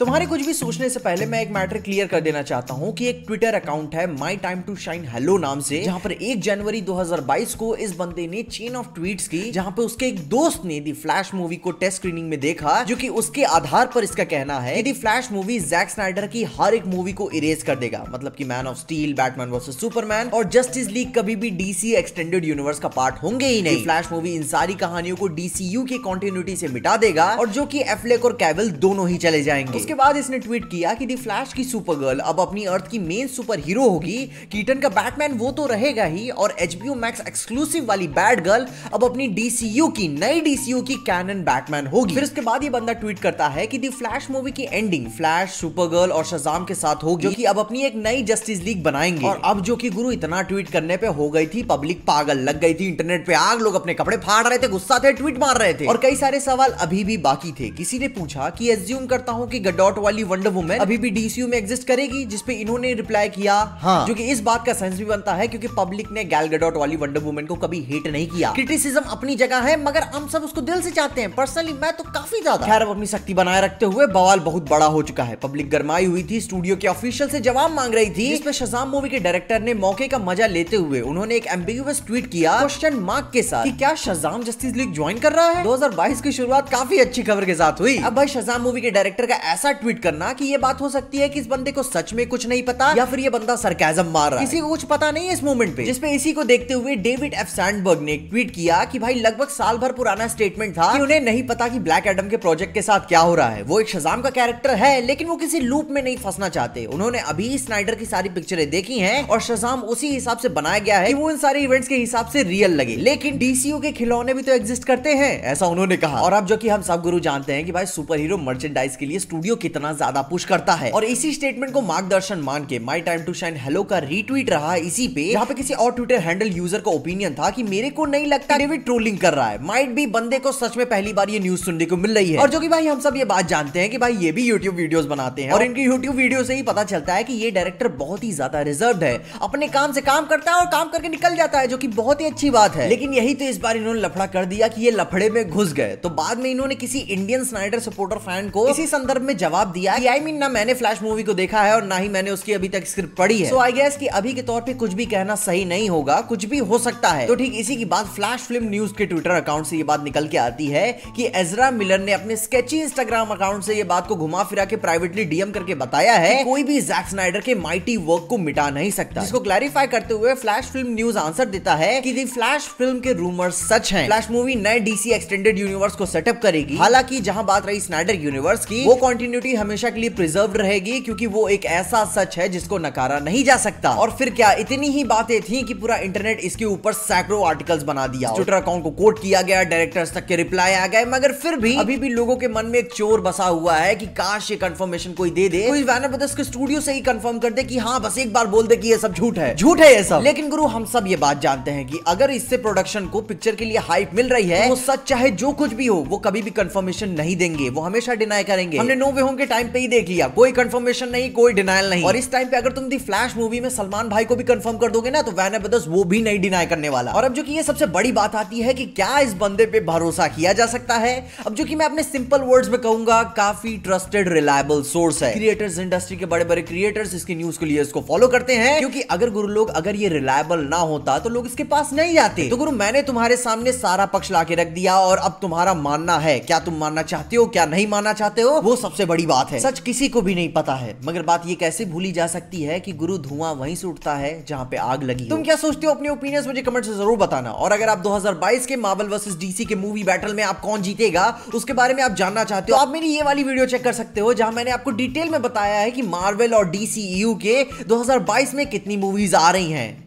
तुम्हारे कुछ भी सोचने से पहले मैं एक मैटर क्लियर कर देना चाहता हूँ कि एक ट्विटर अकाउंट है my time to shine hello नाम से जहां पर 1 जनवरी 2022 को इस बंदे ने चेन ऑफ ट्वीट्स की जहां पे उसके एक दोस्त ने दी फ्लैश मूवी को टेस्ट स्क्रीनिंग में देखा जो कि उसके आधार पर इसका कहना है the Flash movie Jack Snyder की हर एक मूवी को इरेज कर देगा मतलब की man of steel Batman versus Superman और जस्टिस लीग कभी भी डीसी एक्सटेंडेड यूनिवर्स का पार्ट होंगे ही नहीं फ्लैश मूवी इन सारी कहानियों को यू की कॉन्टिन्यूटी से मिटा देगा और जो की एफलेक और कैवल दोनों ही चले जाएंगे उसके बाद इसने ट्वीट किया कि दी फ्लैश की सुपर गर्ल अब अपनी अर्थ की मेन सुपर हीरो होगी कीटन का बैटमैन वो तो रहेगा ही और एच बी मैक्स एक्सक्लूसिव वाली बैट गर्ल अब अपनी डीसीयू की नई डीसीयू की कैनन बैटमैन होगी फिर उसके बाद ये बंदा ट्वीट करता है कि दी फ्लैश मूवी की एंडिंग फ्लैश सुपर गर्ल और शजाम के साथ होगी जो कि अब अपनी एक नई जस्टिस लीग बनाएंगे और अब जो कि गुरु इतना ट्वीट करने पे हो गई थी पब्लिक पागल लग गई थी इंटरनेट पे आग लोग अपने कपड़े फाड़ रहे थे गुस्सा थे ट्वीट मार रहे थे और कई सारे सवाल अभी भी बाकी थे किसी ने पूछा कि एज्यूम करता हूँ कि डॉट वाली वंडर वुमेन अभी भी डीसीयू में एग्जिस्ट करेगी जिसपे इन्होंने रिप्लाई किया हाँ जो कि इस बात का सेंस भी बनता है क्योंकि पब्लिक ने गैलगडॉट वाली वंडर वुमेन को कभी हेट नहीं किया क्रिटिसिज्म अपनी जगह है मगर हम सब उसको दिल से चाहते हैं पर्सनली मैं तो काफी ज्यादा खैर अपनी शक्ति बनाए रखते हुए बवाल बहुत बड़ा हो चुका है पब्लिक गरमाई हुई थी स्टूडियो के ऑफिशियल से जवाब मांग रही थी इसमें शजाम मूवी के डायरेक्टर ने मौके का मजा लेते हुए उन्होंने एक एम्बिगुअस ट्वीट किया क्वेश्चन मार्क के साथ कि क्या शजाम जस्टिस लीग ज्वाइन कर रहा है 2022 की शुरुआत काफी अच्छी खबर के साथ हुई अब भाई शजाम मूवी के डायरेक्टर का ऐसा ऐसा ट्वीट करना कि ये बात हो सकती है कि इस बंदे को सच में कुछ नहीं पता या फिर ये बंदा सरकैजम मार रहा है किसी को कुछ पता नहीं है इस मूवमेंट पे जिसपे इसी को देखते हुए डेविड एफ सैंडबर्ग ने ट्वीट किया कि भाई लगभग साल भर पुराना स्टेटमेंट था कि उन्हें नहीं पता कि ब्लैक एडम के प्रोजेक्ट के साथ क्या हो रहा है वो एक शजाम का कैरेक्टर है लेकिन वो किसी लूप में नहीं फंसना चाहते उन्होंने अभी स्नाइडर की सारी पिक्चरें देखी है और शजाम उसी हिसाब से बनाया गया है कि वो इन सारे इवेंट्स के हिसाब से रियल लगे लेकिन डीसीयू के खिलौने भी तो एग्जिस्ट करते हैं ऐसा उन्होंने कहा और अब जो कि हम सब गुरु जानते हैं कि भाई सुपर हीरो मर्चेंडाइज के लिए स्टूडियो कितना ज्यादा पुश करता है और इसी स्टेटमेंट को मार्गदर्शन मान के my time to shine hello का रीट्वीट रहा इसी पे यहाँ पे किसी और ट्विटर हैंडल यूजर का ओपिनियन था कि मेरे को नहीं लगता डेविड ट्रोलिंग कर रहा है माइट भी बंदे को सच में पहली बार ये न्यूज सुनने को मिल रही है और जो कि भाई हम सब ये बात जानते हैं कि भाई ये भी यूट्यूब वीडियो बनाते हैं और इनकी यूट्यूब वीडियो से ही पता चलता है कि ये डायरेक्टर बहुत ही ज्यादा रिजर्व है अपने काम से काम करता है और काम करके निकल जाता है जो की बहुत ही अच्छी बात है लेकिन यही तो इस बार इन्होंने लफड़ा कर दिया कि ये लफड़े में घुस गए तो बाद में इन्होंने किसी इंडियन स्नाइडर सपोर्टर फैन को इसी संदर्भ में जवाब दिया है आई मीन ना मैंने फ्लैश मूवी को देखा है और ना ही मैंने उसकी अभी तक स्क्रिप्ट पढ़ी है सो आई गेस कि अभी के तौर पे कुछ भी कहना सही नहीं होगा कुछ भी हो सकता है तो ठीक इसी की बात फ्लैश फिल्म न्यूज के ट्विटर अकाउंट से ये बात निकल के आती है कि एजरा मिलर ने अपने स्केची इंस्टाग्राम अकाउंट से ये बात को घुमा फिरा के प्राइवेटली डीएम करके बताया है कोई भी जैक स्नाइडर के माइटी वर्क को मिटा नहीं सकता इसको क्लैरिफाई करते हुए फ्लैश फिल्म न्यूज आंसर देता है की फ्लैश फिल्म के रूमर सच है फ्लैश मूवी नए डीसी एक्सटेंडेड यूनिवर्स को सेटअप करेगी हालांकि जहां बात रही स्नाइडर यूनिवर्स की वो कॉन्टिन्यू कॉन्टिन्यूटी हमेशा के लिए प्रिजर्व रहेगी क्योंकि वो एक ऐसा सच है जिसको नकारा नहीं जा सकता और फिर क्या इतनी ही बातें थी कि पूरा इंटरनेट इसके ऊपर सैकड़ों आर्टिकल्स बना दिया ट्विटर अकाउंट को कोट किया गया डायरेक्टर्स तक के रिप्लाई आ गए मगर फिर भी अभी भी लोगों के मन में एक चोर बसा हुआ है कि काश ये कंफर्मेशन कोई दे दे कोई वैनर ब्रदर्स के स्टूडियो से ही कंफर्म कर दे कि हाँ बस एक बार बोल दे कि ये सब झूठ है झूठ है ये सब लेकिन गुरु हम सब ये बात जानते हैं कि अगर इससे प्रोडक्शन को पिक्चर के लिए हाइप मिल रही है तो वो सच चाहे जो कुछ भी हो वो कभी भी कंफर्मेशन नहीं देंगे वो हमेशा डिनाई करेंगे हमने नो वे होम के टाइम पे ही देख लिया कोई कंफर्मेशन नहीं कोई डिनाइल नहीं और इस टाइम पे अगर तुम दी फ्लैश मूवी में सलमान भाई को भी कंफर्म कर दोगे ना तो वैन ब्रदर्स वो भी नहीं डिनाई करने वाला और अब जो कि ये सबसे बड़ी बात आती है कि क्या इस बंदे पे भरोसा किया जा सकता है अब जो कि मैं अपने सिंपल वर्ड्स में कहूंगा काफी ट्रस्टेड रिलायबल सोर्स है क्रिएटर्स इंडस्ट्री के बड़े बड़े क्रिएटर्स इसकी न्यूज के लिए इसको फॉलो करते हैं क्योंकि अगर गुरु लोग अगर ये रिलायबल ना होता तो लोग इसके पास नहीं जाते तो गुरु मैंने तुम्हारे सामने सारा पक्ष ला रख दिया और अब तुम्हारा मानना है क्या तुम मानना चाहते हो क्या नहीं मानना चाहते हो वो सबसे बड़ी बात है सच किसी को भी नहीं पता है मगर बात ये कैसे भूली जा सकती है कि गुरु धुआं वहीं से उठता है जहां पे आग लगी तुम क्या सोचते हो अपने ओपिनियंस मुझे कमेंट से जरूर बताना और अगर आप 2022 के मार्वल वर्सेस डीसी के मूवी बैटल में आप कौन जीतेगा उसके बारे में आप जानना चाहते हो आप मेरी ये वाली वीडियो चेक कर सकते हो जहां मैंने आपको डिटेल में बताया है कि मार्वल और डीसी e के दो में कितनी मूवीज आ रही है